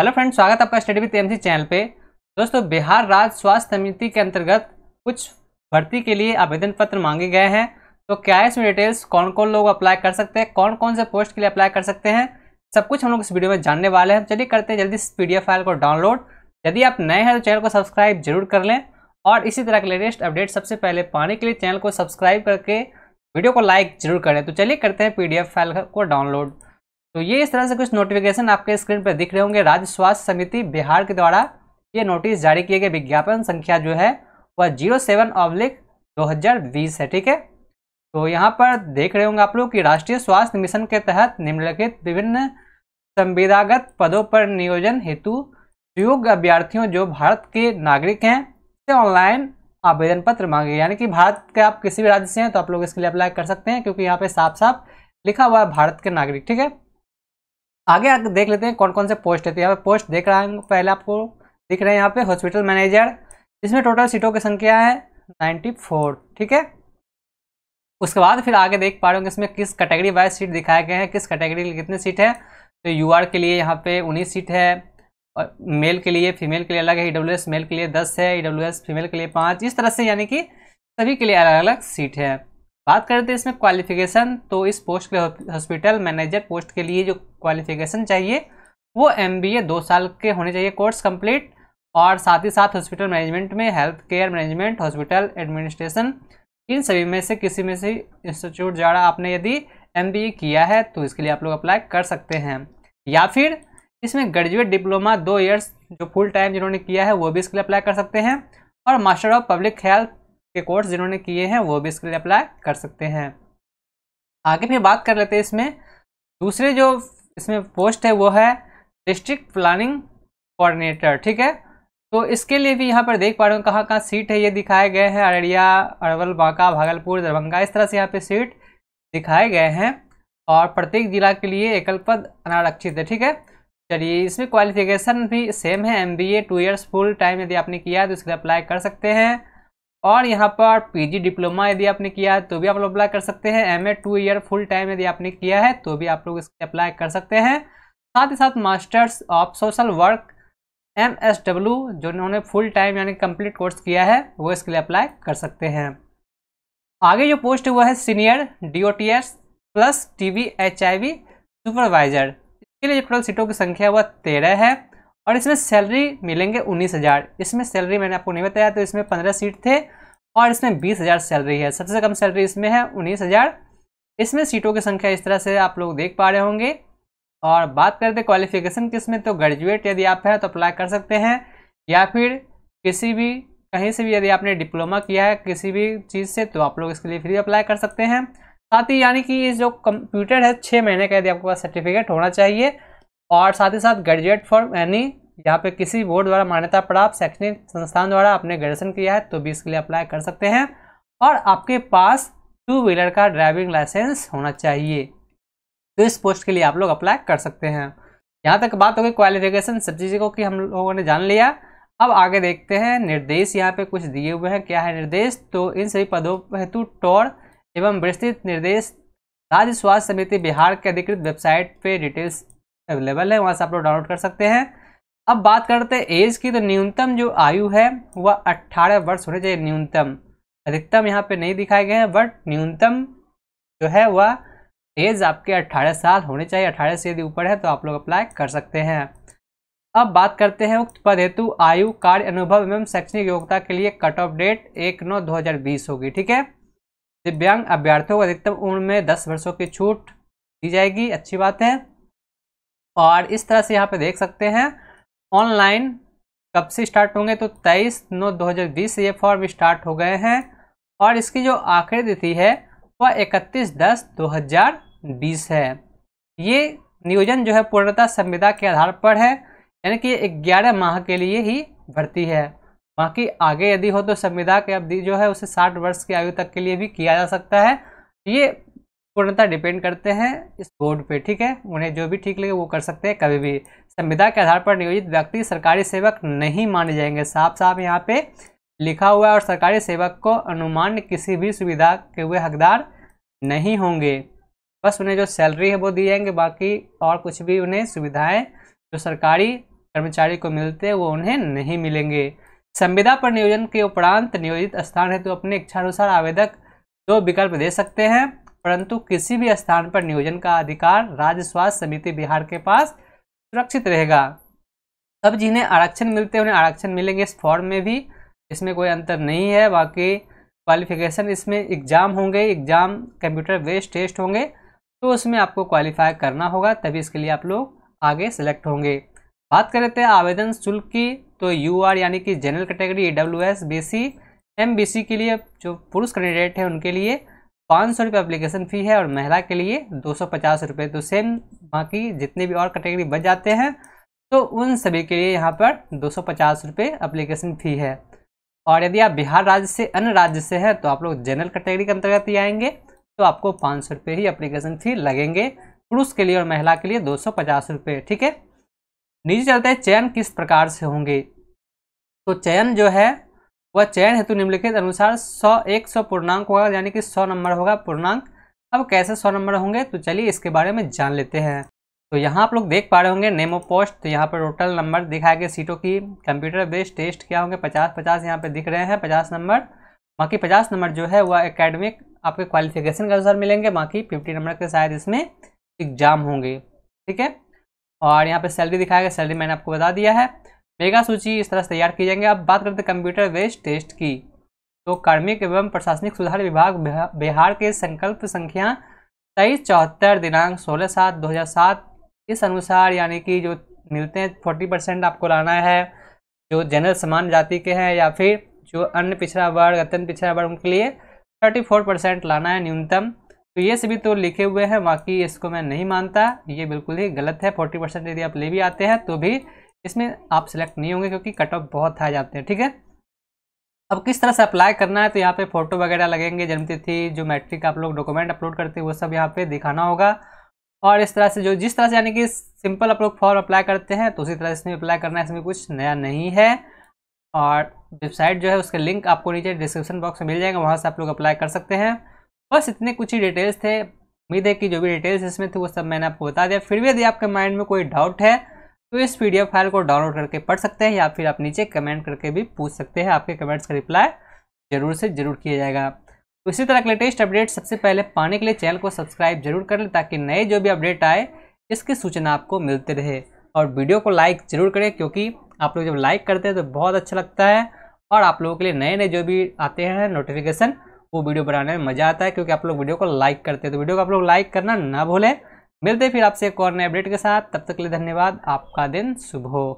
hello friends स्वागत है आपका स्टडी विथ एमसी चैनल पे दोस्तों बिहार राज्य स्वास्थ्य समिति के अंतर्गत कुछ भर्ती के लिए आवेदन पत्र मांगे गए हैं तो क्या है इसमें डिटेल्स कौन कौन लोग अप्लाई कर सकते हैं कौन कौन से पोस्ट के लिए अप्लाई कर सकते हैं सब कुछ हम लोग इस वीडियो में जानने वाले हैं चलिए करते हैं जल्दी इस पी फाइल को डाउनलोड यदि आप नए हैं तो चैनल को सब्सक्राइब जरूर कर लें और इसी तरह के लेटेस्ट अपडेट सबसे पहले पाने के लिए चैनल को सब्सक्राइब करके वीडियो को लाइक जरूर करें तो चलिए करते हैं पी फाइल को डाउनलोड तो ये इस तरह से कुछ नोटिफिकेशन आपके स्क्रीन पर दिख रहे होंगे राज्य स्वास्थ्य समिति बिहार के द्वारा ये नोटिस जारी किए गए विज्ञापन संख्या जो है वह जीरो सेवन ऑब्लिक दो हज़ार बीस है ठीक है तो यहाँ पर देख रहे होंगे आप लोग कि राष्ट्रीय स्वास्थ्य मिशन के तहत निम्नलिखित विभिन्न संविदागत पदों पर नियोजन हेतु योग्य अभ्यर्थियों जो भारत के नागरिक हैं से ऑनलाइन आवेदन पत्र मांगे यानी कि भारत के आप किसी भी राज्य से हैं तो आप लोग इसके लिए अप्लाई कर सकते हैं क्योंकि यहाँ पे साफ साफ लिखा हुआ है भारत के नागरिक ठीक है आगे आगे देख लेते हैं कौन कौन से पोस्ट है तो यहाँ पे पोस्ट देख रहा है पहले आपको दिख रहे हैं यहाँ पे हॉस्पिटल मैनेजर इसमें टोटल सीटों की संख्या है नाइन्टी फोर ठीक है उसके बाद फिर आगे देख पा रहे होंगे इसमें किस कैटेगरी वाइज सीट दिखाए गए हैं किस कैटेगरी लिए कितनी सीट है तो यू के लिए यहाँ पे उन्नीस सीट है और मेल के लिए फीमेल के लिए अलग है ई e मेल के लिए दस है ई e फीमेल के लिए पाँच इस तरह से यानी कि सभी के लिए अलग अलग सीट है बात करते हैं इसमें क्वालिफिकेशन तो इस पोस्ट के हॉस्पिटल मैनेजर पोस्ट के लिए जो क्वालिफिकेशन चाहिए वो एम बी ए दो साल के होने चाहिए कोर्स कंप्लीट और साथ ही साथ हॉस्पिटल मैनेजमेंट में health care management hospital administration इन सभी में से किसी में से इंस्टीट्यूट द्वारा आपने यदि एम बी ए किया है तो इसके लिए आप लोग अप्लाई कर सकते हैं या फिर इसमें ग्रेजुएट डिप्लोमा दो ईयर्स जो फुल टाइम जिन्होंने किया है वो भी इसके लिए अप्लाई कर सकते हैं और मास्टर ऑफ पब्लिक हेल्थ के कोर्स जिन्होंने किए हैं वो भी इसके लिए अप्लाई कर सकते हैं आगे फिर बात कर लेते हैं इसमें दूसरे जो इसमें पोस्ट है वो है डिस्ट्रिक्ट प्लानिंग कोऑर्डिनेटर ठीक है तो इसके लिए भी यहाँ पर देख पा रहे हो कहाँ कहाँ सीट है ये दिखाए गए हैं अररिया अरवल बांका भागलपुर दरभंगा इस तरह से यहाँ पे सीट दिखाए गए हैं और प्रत्येक जिला के लिए एकल पद अनारक्षित है ठीक है चलिए इसमें क्वालिफिकेशन भी सेम है M B A two years full time यदि आपने किया है तो इसके लिए अप्लाई कर सकते हैं और यहाँ पर पीजी डिप्लोमा यदि आपने किया है तो भी आप लोग अप्लाई कर सकते हैं MA two year full time यदि आपने किया है तो भी आप लोग इसके अप्लाई कर सकते हैं साथ ही साथ masters of social work M S W जो इन्होंने फुल टाइम यानी कंप्लीट कोर्स किया है वो इसके लिए अप्लाई कर सकते हैं आगे जो पोस्ट हुआ है senior D O T S plus T V H I V supervisor इसके लिए टोटल सीटों की संख्या वह तेरह है और इसमें सैलरी मिलेंगे उन्नीस हज़ार इसमें सैलरी मैंने आपको नहीं बताया तो इसमें पंद्रह सीट थे और इसमें बीस हज़ार सैलरी है सबसे कम सैलरी इसमें है उन्नीस हज़ार इसमें सीटों की संख्या इस तरह से आप लोग देख पा रहे होंगे और बात करते क्वालिफिकेशन किस में तो ग्रेजुएट यदि आप हैं तो अप्लाई कर सकते हैं या फिर किसी भी कहीं से भी यदि आपने डिप्लोमा किया है किसी भी चीज़ से तो आप लोग इसके लिए फ्री अप्लाई कर सकते हैं साथ ही यानी कि ये जो कंप्यूटर है छः महीने का यदि आपके पास सर्टिफिकेट होना चाहिए और साथ ही साथ ग्रेजुएट फॉर एनी यहाँ पे किसी बोर्ड द्वारा मान्यता प्राप्त शैक्षणिक संस्थान द्वारा आपने ग्रेजुएशन किया है तो भी इसके लिए अप्लाई कर सकते हैं और आपके पास टू व्हीलर का ड्राइविंग लाइसेंस होना चाहिए तो इस पोस्ट के लिए आप लोग अप्लाई कर सकते हैं यहाँ तक बात हो गई क्वालिफिकेशन सब चीज़ों को कि हम लोगों ने जान लिया अब आगे देखते हैं निर्देश यहाँ पे कुछ दिए हुए हैं क्या है निर्देश तो इन सभी पदों हेतु टोर एवं विस्तृत निर्देश राज्य स्वास्थ्य समिति बिहार के अधिकृत वेबसाइट पे डिटेल्स अवेलेबल है वहाँ से आप लोग डाउनलोड कर सकते हैं अब बात करते हैं एज की तो न्यूनतम जो आयु है वह 18 वर्ष होने चाहिए न्यूनतम अधिकतम यहाँ पे नहीं दिखाए गए हैं बट न्यूनतम जो है वह एज आपके 18 साल होने चाहिए 18 से यदि ऊपर है तो आप लोग अप्लाई कर सकते हैं अब बात करते हैं उक्त पद हेतु आयु कार्य अनुभव एवं शैक्षणिक योग्यता के लिए कट ऑफ डेट एक नौ दो हजार बीस होगी ठीक है दिव्यांग अभ्यर्थियों को अधिकतम उम्र में दस वर्षों की छूट दी जाएगी अच्छी बात है और इस तरह से यहाँ पे देख सकते हैं ऑनलाइन कब से स्टार्ट होंगे तो 23 नौ 2020 से ये फॉर्म स्टार्ट हो गए हैं और इसकी जो आखिरी तिथि है वह 31 दस 2020 है ये नियोजन जो है पूर्णतः संविदा के आधार पर है यानी कि ग्यारह माह के लिए ही भर्ती है बाकी आगे यदि हो तो संविदा की अवधि जो है उसे साठ वर्ष की आयु तक के लिए भी किया जा सकता है ये पूर्णतः डिपेंड करते हैं इस बोर्ड पे ठीक है उन्हें जो भी ठीक लगे वो कर सकते हैं कभी भी संविदा के आधार पर नियोजित व्यक्ति सरकारी सेवक नहीं माने जाएंगे साफ साफ यहाँ पे लिखा हुआ है और सरकारी सेवक को अनुमान किसी भी सुविधा के हुए हकदार नहीं होंगे बस उन्हें जो सैलरी है वो दी जाएंगे बाकी और कुछ भी उन्हें सुविधाएँ जो सरकारी कर्मचारी को मिलते हैं वो उन्हें नहीं मिलेंगे संविदा पर नियोजन के उपरांत नियोजित स्थान है तो अपने इच्छानुसार आवेदक दो विकल्प दे सकते हैं परंतु किसी भी स्थान पर नियोजन का अधिकार राज्य स्वास्थ्य समिति बिहार के पास सुरक्षित रहेगा अब जिन्हें आरक्षण मिलते हैं उन्हें आरक्षण मिलेंगे इस फॉर्म में भी इसमें कोई अंतर नहीं है बाकी क्वालिफिकेशन इसमें एग्ज़ाम होंगे एग्ज़ाम कंप्यूटर बेस्ड टेस्ट होंगे तो उसमें आपको क्वालिफाई करना होगा तभी इसके लिए आप लोग आगे सेलेक्ट होंगे बात कर लेते हैं तो आवेदन शुल्क की तो यू आर यानी कि general category E W S B C M B C के लिए जो पुरुष कैंडिडेट हैं उनके लिए पाँच सौ रुपये अप्लीकेशन फ़ी है और महिला के लिए दो सौ पचास रुपये तो सेम बाकी जितने भी और कैटेगरी बच जाते हैं तो उन सभी के लिए यहाँ पर दो सौ पचास रुपये अप्लीकेशन फ़ी है और यदि आप बिहार राज्य से अन्य राज्य से हैं तो आप लोग जनरल कैटेगरी के अंतर्गत ही आएंगे तो आपको पाँच सौ रुपये ही अप्लीकेशन फ़ी लगेंगे पुरुष के लिए और महिला के लिए दो सौ पचास रुपये ठीक है नीचे चलते हैं चयन किस प्रकार से होंगे तो चयन जो है वह चयन हेतु निम्नलिखित अनुसार सौ एक सौ पूर्णांक होगा यानी कि सौ नंबर होगा पूर्णांक अब कैसे सौ नंबर होंगे तो चलिए इसके बारे में जान लेते हैं तो यहाँ आप लोग देख पा रहे होंगे नेमो पोस्ट तो यहाँ पर टोटल नंबर दिखाया गया सीटों की कंप्यूटर बेस्ड टेस्ट क्या होंगे पचास पचास यहाँ पे दिख रहे हैं पचास नंबर बाकी पचास नंबर जो है वह एकेडमिक आपके क्वालिफिकेशन के अनुसार मिलेंगे बाकी फिफ्टी नंबर के शायद इसमें एग्जाम होंगे ठीक है और यहाँ पर सैलरी दिखाया गया सैलरी मैंने आपको बता दिया है मेगा सूची इस तरह से तैयार की जाएंगे अब बात करते हैं कंप्यूटर वेस्ट टेस्ट की तो कार्मिक एवं प्रशासनिक सुधार विभाग बिहार के संकल्प संख्या तेईस चौहत्तर दिनांक सोलह सात दो हज़ार सात इस अनुसार यानी कि जो मिलते हैं फोर्टी परसेंट आपको लाना है जो जनरल समान जाति के हैं या फिर जो अन्य पिछड़ा वर्ग अत्यंत पिछड़ा वर्ग उनके लिए थर्टी फोर परसेंट लाना है न्यूनतम तो ये सभी तो लिखे हुए हैं बाकी इसको मैं नहीं मानता ये बिल्कुल ही गलत है फोर्टी परसेंट यदि आप ले भी आते हैं तो भी इसमें आप सिलेक्ट नहीं होंगे क्योंकि कट ऑफ बहुत हाई जाते हैं ठीक है अब किस तरह से अप्लाई करना है तो यहाँ पे फोटो वगैरह लगेंगे जन्मतिथि जो मैट्रिक आप लोग डॉक्यूमेंट अपलोड करते हैं वो सब यहाँ पे दिखाना होगा और इस तरह से जो जिस तरह से यानी कि सिंपल आप लोग फॉर्म अप्लाई करते हैं तो उसी तरह से इसमें अप्लाई करना है इसमें कुछ नया नहीं है और वेबसाइट जो है उसके लिंक आपको नीचे डिस्क्रिप्शन बॉक्स में मिल जाएगा वहाँ से आप लोग अप्लाई कर सकते हैं बस इतने कुछ ही डिटेल्स थे उम्मीद है कि जो भी डिटेल्स इसमें थे वो सब मैंने आपको बता दिया फिर भी यदि आपके माइंड में कोई डाउट है तो इस पीडीएफ फाइल को डाउनलोड करके पढ़ सकते हैं या फिर आप नीचे कमेंट करके भी पूछ सकते हैं आपके कमेंट्स का रिप्लाई जरूर से जरूर किया जाएगा तो इसी तरह के लेटेस्ट अपडेट सबसे पहले पाने के लिए चैनल को सब्सक्राइब जरूर कर लें ताकि नए जो भी अपडेट आए इसकी सूचना आपको मिलते रहे और वीडियो को लाइक जरूर करें क्योंकि आप लोग जब लाइक करते हैं तो बहुत अच्छा लगता है और आप लोगों के लिए नए नए जो भी आते हैं नोटिफिकेशन वो वीडियो बनाने में मज़ा आता है क्योंकि आप लोग वीडियो को लाइक करते हैं तो वीडियो को आप लोग लाइक करना ना भूलें मिलते फिर आपसे एक और नए अपडेट के साथ तब तक के लिए धन्यवाद आपका दिन शुभ हो